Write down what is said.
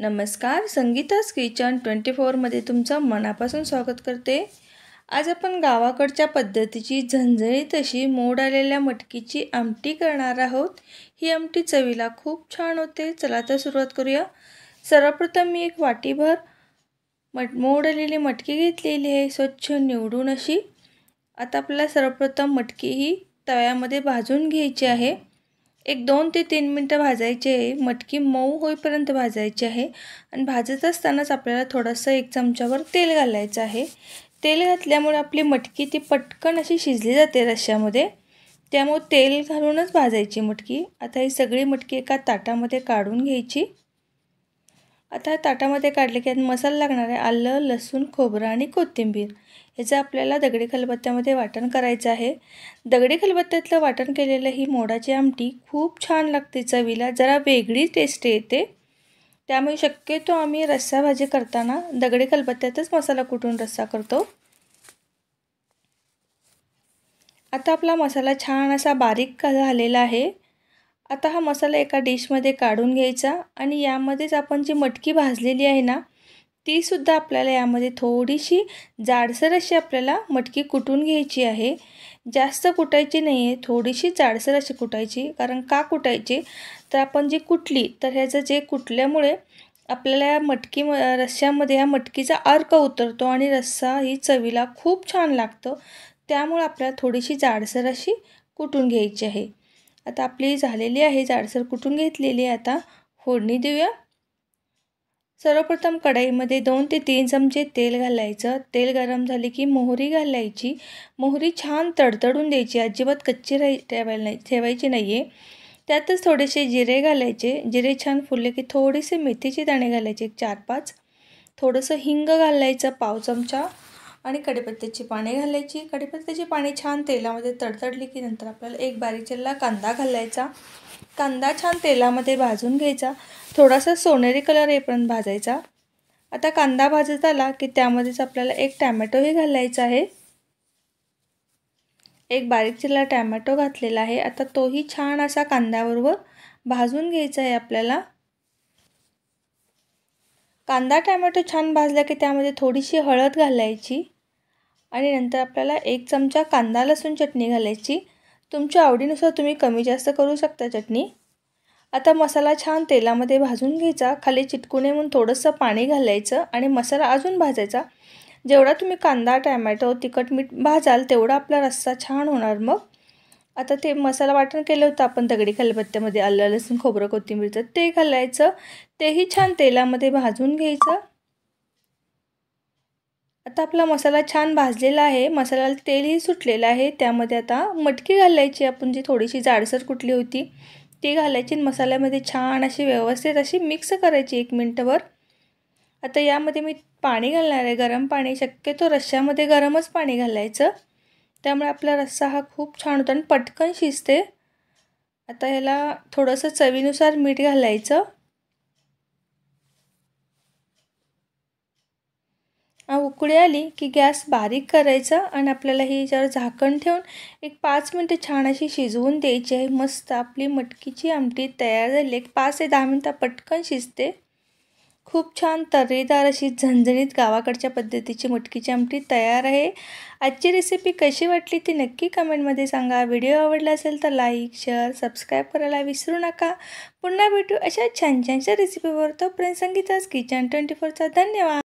नमस्कार संगीताच kitchen twenty फोरमध्ये तुमचं मनापासून स्वागत करते आज आपण गावाकडच्या पद्धतीची झणझणीत अशी मोड आलेल्या मटकीची आमटी करणार आहोत ही आमटी चवीला खूप छान होते चला तर सुरुवात करूया सर्वप्रथम मी एक वाटीभर मट मोड आलेली मटकी घेतलेली आहे स्वच्छ निवडून अशी आता आपल्याला सर्वप्रथम मटकी ही तव्यामध्ये भाजून घ्यायची आहे एक दोन ते तीन मिनटं भाजायचे आहे मटकी मऊ होईपर्यंत भाजायची आहे आणि भाजत असतानाच आपल्याला थोडंसं एक चमच्यावर तेल घालायचं आहे तेल घातल्यामुळे आपली मटकी ती पटकन अशी शिजली जाते रश्श्यामध्ये त्यामुळे तेल घालूनच भाजायची मटकी आता ही सगळी मटकी एका ताटामध्ये काढून घ्यायची आता ताटामध्ये काढले की मसाला लागणार आहे आलं लसूण खोबरं आणि कोथिंबीर याचं आपल्याला दगडी खलबत्त्यामध्ये वाटण करायचं आहे दगडी खलबत्त्यातलं वाटण केलेलं ही मोडाची आमटी खूप छान लागते चवीला जरा वेगळी टेस्ट येते त्यामुळे शक्यतो आम्ही रस्सा भाजी करताना दगडी खलबत्त्यातच मसाला कुटून रस्सा करतो आता आपला मसाला छान असा बारीक झालेला आहे आता हा मसाला एका डिशमध्ये काढून घ्यायचा आणि यामध्येच आपण जी मटकी भाजलेली आहे ना तीसुद्धा आपल्याला यामध्ये थोडीशी जाडसर अशी आपल्याला मटकी कुटून घ्यायची आहे जास्त कुटायची नाही आहे थोडीशी जाडसर अशी कुटायची कारण का कुटायची तर आपण जी कुटली तर ह्याचं जे कुटल्यामुळे आपल्याला या मटकी म रश्श्यामध्ये ह्या मटकीचा अर्क उतरतो आणि रस्सा ही चवीला खूप छान लागतं त्यामुळे आपल्याला थोडीशी जाडसर अशी कुटून घ्यायची आहे आता आपली झालेली आहे जाडसर कुठून घेतलेली आहे आता फोडणी देऊया सर्वप्रथम कढाईमध्ये दोन ते तीन चमचे तेल घालायचं तेल गरम झाले की मोहरी घालायची मोहरी छान तडतडून द्यायची अजिबात कच्ची राही ठेवायला नाही ठेवायची नाही आहे त्यातच थोडेसे जिरे घालायचे जिरे छान फुलले की थोडेसे मेथीचे दाणे घालायचे चार पाच थोडंसं हिंग घालायचं पाव चमचा आणि कडीपत्त्याची पाने घालायची कडीपत्त्याची पाने छान तेलामध्ये तडतडली की नंतर आपल्याला एक बारीक चिरला कांदा घालायचा कांदा छान तेलामध्ये भाजून घ्यायचा थोडासा सोनेरी कलर येपर्यंत भाजायचा आता कांदा भाजत आला की त्यामध्येच आपल्याला एक टॅमॅटोही घालायचा आहे एक बारीक चिरला टॅमॅटो घातलेला आहे आता तोही छान असा कांद्याबरोबर भाजून घ्यायचा आहे आपल्याला कांदा टॅमॅटो छान भाजला की त्यामध्ये थोडीशी हळद घालायची आणि नंतर आपल्याला एक चमचा कांदा लसूण चटणी घालायची तुमच्या आवडीनुसार तुम्ही कमी जास्त करू शकता चटणी आता मसाला छान तेलामध्ये भाजून घ्यायचा खाली चिटकू म्हणून थोडंसं पाणी घालायचं आणि मसाला अजून भाजायचा जेवढा तुम्ही कांदा टॅमॅटो तिखट मीठ भाजाल तेवढा आपला रस्सा छान होणार मग आता ते मसाला वाटण केलं होतं आपण दगडी खालपत्त्यामध्ये आलं लसूण खोबरं कोथिंबीरचं ते घालायचं तेही छान तेलामध्ये भाजून घ्यायचं आता आपला मसाला छान भाजलेला आहे मसाल्याला तेलही सुटलेलं आहे त्यामध्ये आता मटकी घालायची आपण जी थोडीशी जाडसर कुठली होती ती घालायची मसाल्यामध्ये छान अशी व्यवस्थित अशी मिक्स करायची एक मिनटंवर आता यामध्ये मी पाणी घालणार आहे गरम पाणी शक्यतो रश्श्यामध्ये गरमच पाणी घालायचं त्यामुळे आपला रस्सा हा खूप छान होता आणि पटकन शिजते आता ह्याला थोडंसं चवीनुसार मीठ घालायचं उकळी आली की गॅस बारीक करायचा आणि आपल्याला हे याच्यावर झाकण ठेवून एक पाच मिनटं छान अशी शिजवून द्यायची आहे मस्त आपली मटकीची आमटी तयार झाली एक पाच ते दहा मिनटं पटकन शिजते खूप छान तर्रेदार अशी झणझणीत गावाकडच्या पद्धतीची मटकीची आमटी तयार आहे आजची रेसिपी कशी वाटली ती नक्की कमेंटमध्ये सांगा व्हिडिओ आवडला असेल तर लाईक शेअर सबस्क्राईब करायला विसरू नका पुन्हा भेटू अशा छान छानच्या रेसिपीवर तोपर्यंत संगीताच किचन ट्वेंटी फोरचा धन्यवाद